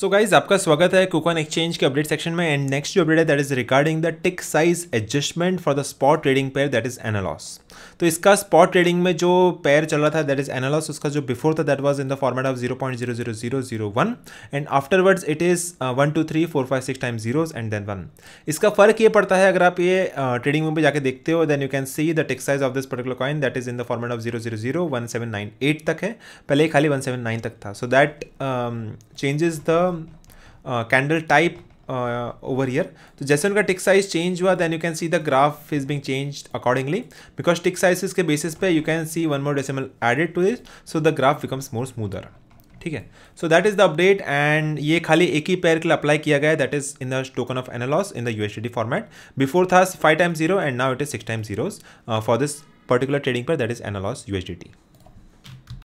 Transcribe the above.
so guys आपका स्वागत है कोकन एक्सचेंज के अपडेट सेक्शन में एंड नेक्स्ट जो अपडेट है that is regarding the tick size adjustment for the spot trading pair that is Analos तो इसका स्पॉट ट्रेडिंग में जो पेयर चल रहा था दैट इज एनालॉस उसका जो बिफोर था that was in the format of zero point zero zero zero zero one and afterwards it is one two three four five six time zeros and then one इसका फर्क ये पड़ता है अगर आप ये ट्रेडिंग uh, में जाके देखते हो then you can see the tick size of this particular coin that is in the format of zero zero zero one seven nine eight तक है पहले खाली वन सेवन नाइन तक था so that changes the candle type over year तो जैसे उनका tick size change हुआ then you can see the graph is being change accordingly because tick size के बेसिस पे you can C one more decimal added to this so the graph becomes more smoother ठीक है so that is the update and ये खाली एक ही pair के लिए apply किया गया that is in the token of Analos in the USD format before था five time zero and now it is six time zeros for this particular trading pair that is Analos T